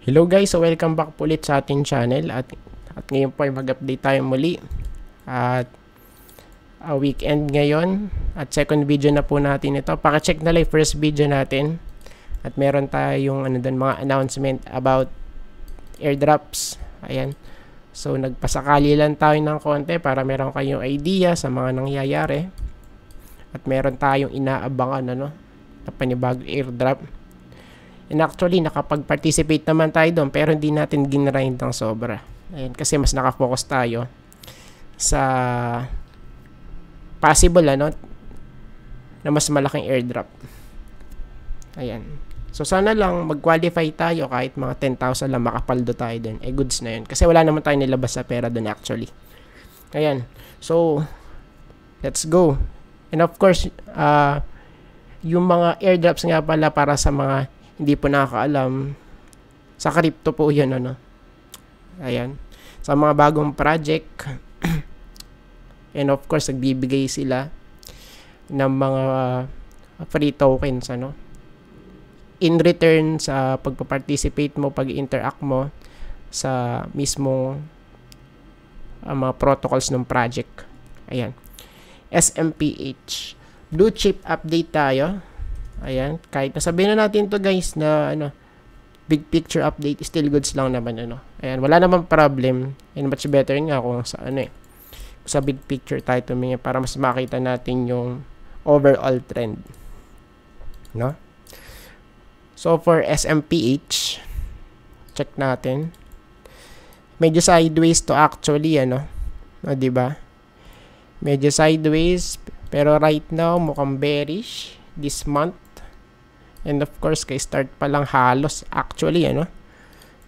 Hello guys, so welcome back ulit sa ating channel at, at ngayon po ay mag-update tayo muli at a weekend ngayon at second video na po natin ito. Paka-check na lang first video natin at meron tayong ano doon mga announcement about airdrops. Ayan. So nagpasakali lang tayo ng konti para meron kayong idea sa mga nangyayari at meron tayong inaabangan ano na panibagong airdrop. And actually, nakapag-participate naman tayo doon pero hindi natin ginrind ng sobra. Ayan, kasi mas nakafocus tayo sa possible ano, na mas malaking airdrop. Ayan. So, sana lang mag-qualify tayo kahit mga 10,000 lang makapaldo tayo doon. Eh, goods na yun. Kasi wala naman tayo nilabas sa pera doon actually. Ayan. So, let's go. And of course, uh, yung mga airdrops nga pala para sa mga hindi po nakakaalam, sa crypto po yun, ano. Ayan. Sa mga bagong project, and of course, nagbibigay sila ng mga uh, free tokens, ano. In return sa pagpa-participate mo, pag-interact mo sa mismong uh, mga protocols ng project. Ayan. SMPH. Blue chip update tayo. Ayan, kahit nasabihin na natin to guys na ano, big picture update, still goods lang naman ano. Ayan, wala naman problem and much better nga kung sa ano eh. Sa big picture tayo tumingin para mas makita natin yung overall trend. No? So for SMPH, check natin. Medyo sideways to actually ano, no, 'di ba? Medyo sideways pero right now mukhang bearish this month And of course, kay start pa lang halos actually, ano?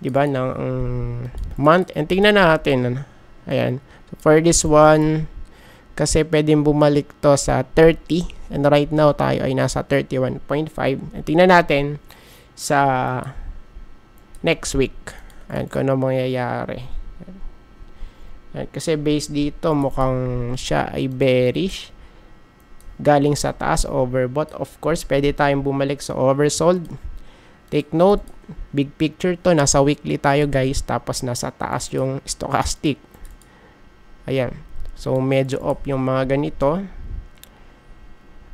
'Di ba ng um, month. And tingnan natin, ano? Ayan. So for this one, kasi pwedeng bumalik to sa 30. And right now, tayo ay nasa 31.5. And tingnan natin sa next week. Ayan, kung ano mangyayari. Ayan, kasi based dito, mukhang siya ay bearish galing sa taas, overbought. Of course, pwede tayong bumalik sa oversold. Take note, big picture to. Nasa weekly tayo guys. Tapos nasa taas yung stochastic. Ayan. So, medyo off yung mga ganito.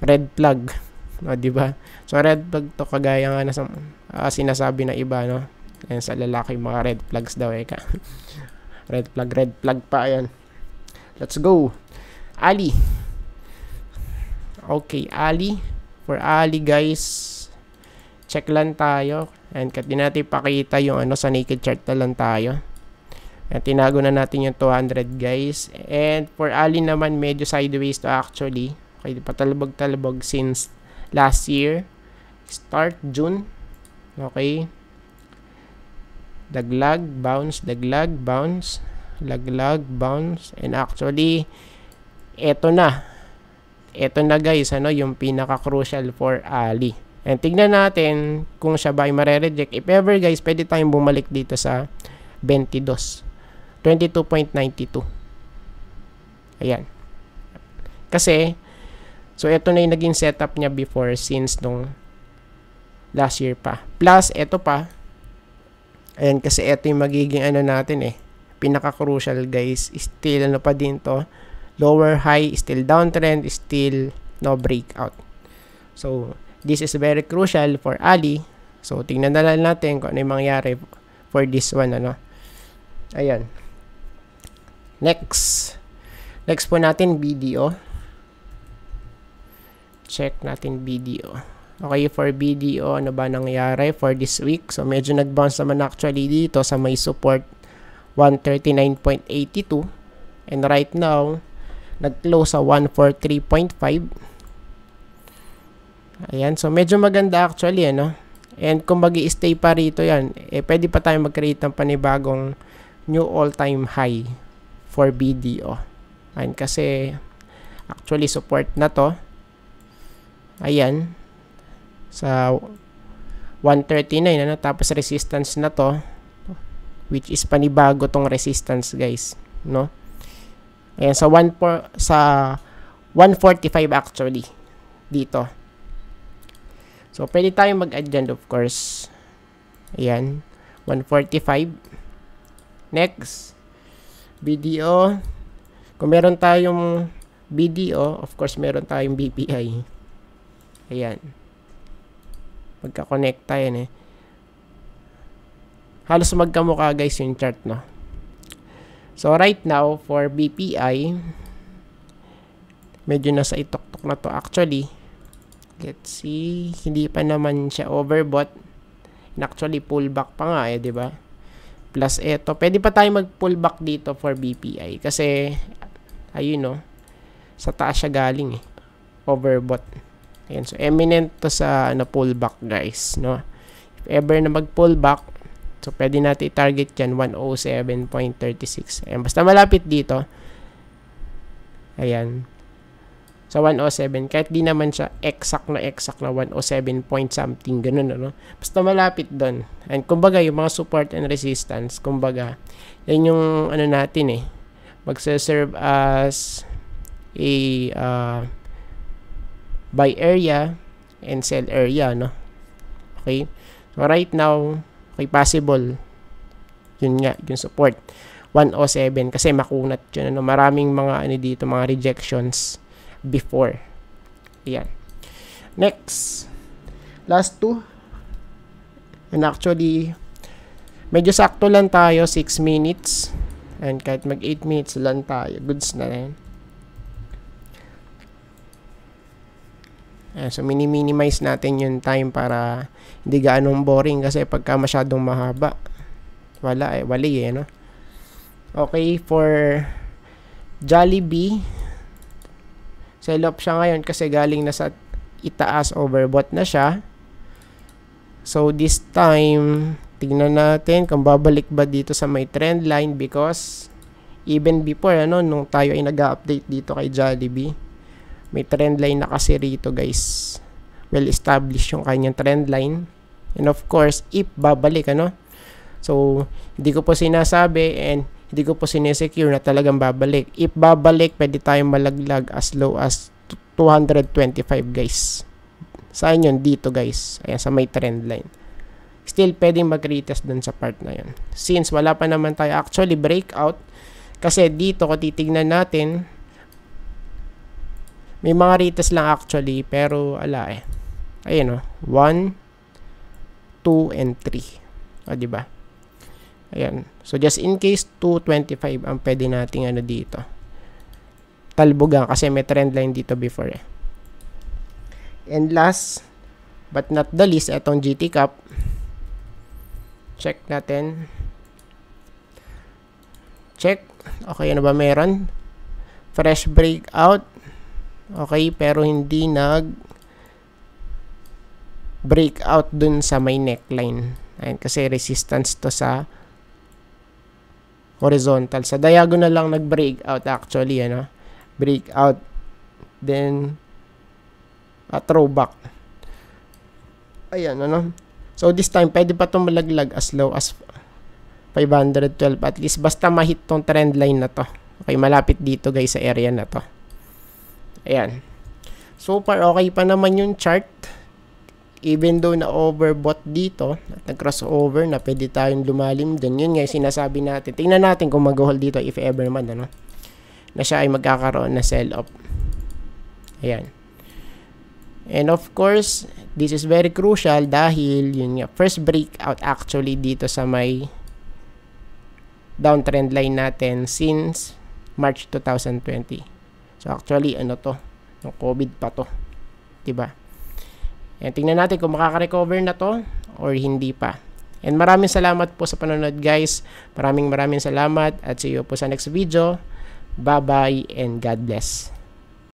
Red flag. No, di ba So, red flag to kagaya nga na sa, uh, sinasabi na iba, no? Ayan, sa lalaki mga red flags daw, eka. Eh, red flag, red flag pa, ayan. Let's go! Ali! Okay, Ali. For Ali, guys. Check lang tayo. And kat natin pakita yung ano sa naked chart na lang tayo. And tinago na natin yung 200, guys. And for Ali naman, medyo sideways to actually. Okay, patalabog-talabog since last year. Start June. Okay. Daglag, bounce, daglag, bounce laglag, bounce, and actually, eto na. Ito na guys, ano, yung pinaka-crucial for Ali. And tignan natin kung siya ba ay mare-reject. If ever guys, pwede tayong bumalik dito sa 22. 22.92. Ayan. Kasi, so eto na yung naging setup niya before since nung last year pa. Plus, eto pa. Ayan, kasi eto yung magiging ano natin eh. Pinaka-crucial guys. Still, ano pa din to lower high still downtrend still no breakout so this is very crucial for ali so tingnan na lang natin kung ano yung mangyari for this one ano ayan next next po natin video check natin video Okay, for BDO, ano ba nangyari for this week? So, medyo nag-bounce naman actually dito sa may support 139.82. And right now, nag-close sa 143.5. Ayan, so medyo maganda actually, ano? And kung mag stay pa rito yan, eh, pwede pa tayo mag-create ng panibagong new all-time high for BDO. Ayan, kasi actually support na to. Ayan. Sa 139, ano? Tapos resistance na to. Which is panibago tong resistance, guys. No? Ayan, sa 1 sa 145 actually dito. So pwede tayong mag-adjust of course. Ayan, 145. Next, BDO. Kung meron tayong BDO, of course meron tayong BPI. Ayan. Magka-connect tayo eh. Halos magkamukha guys yung chart, no? So, right now, for BPI, medyo nasa itok-tok na to actually. Let's see. Hindi pa naman siya overbought. And actually, pullback pa nga eh, di ba Plus, eto. Pwede pa tayo mag-pullback dito for BPI. Kasi, ayun no, sa taas siya galing eh. Overbought. Ayan, so eminent to sa ano, pullback guys, no? If ever na mag-pullback, So, pwede natin i-target yan, 107.36. Ayan, basta malapit dito. Ayan. Sa so, 107, kahit di naman siya exact na exact na 107 point something, ganun ano. Basta malapit doon. And kumbaga, yung mga support and resistance, kumbaga, yan yung ano natin eh. Magsaserve as a uh, buy area and sell area, no? Okay? So, right now, Okay, possible. Yun nga, yung support. 107 kasi makunat yun. Ano, maraming mga ano dito, mga rejections before. Ayan. Next. Last two. And actually, medyo sakto lang tayo, 6 minutes. And kahit mag 8 minutes lang tayo, goods na rin. Eh, so, mini-minimize natin yung time para hindi gaanong boring kasi pagka masyadong mahaba, wala eh, wali eh, no? Okay, for Jollibee, sell off siya ngayon kasi galing na sa itaas overbought na siya. So, this time, tignan natin kung babalik ba dito sa may trend line because even before, ano, nung tayo ay nag-update dito kay Jollibee, may trend line na kasi rito guys. Well established yung kanyang trend line. And of course, if babalik ano. So, hindi ko po sinasabi and hindi ko po sinesecure na talagang babalik. If babalik, pwede tayong malaglag as low as 225 guys. Saan yun? Dito guys. Ayan, sa may trend line. Still, pwedeng mag-retest dun sa part na yun. Since wala pa naman tayo actually breakout, kasi dito, ko titignan natin, may mga rates lang actually, pero ala eh. Ayun oh, 1, 2, and 3. O, diba? Ayan. So, just in case, 225 ang pwede nating ano dito. Talbogan ah, kasi may trend line dito before eh. And last, but not the least, itong GT Cup. Check natin. Check. Okay, ano ba meron? Fresh breakout. Okay, pero hindi nag breakout dun sa may neckline. Ayan, kasi resistance to sa horizontal. Sa diagonal lang nag-breakout actually, ano? Breakout, then, a throwback. Ayan, ano? So, this time, pwede pa itong malaglag as low as 512 at least. Basta mahit tong trend line na to. Okay, malapit dito guys sa area na to. Ayan. So far, okay pa naman yung chart. Even though na overbought dito, at nag-crossover na pwede tayong lumalim dun. Yun nga yung sinasabi natin. Tingnan natin kung mag-hold dito if ever man, ano? Na siya ay magkakaroon na sell-off. Ayan. And of course, this is very crucial dahil yun nga, first breakout actually dito sa may downtrend line natin since March 2020. So actually ano to, yung COVID pa to, 'di ba? And tingnan natin kung makaka-recover na to or hindi pa. And maraming salamat po sa panonood guys. Maraming maraming salamat at see you po sa next video. Bye-bye and God bless.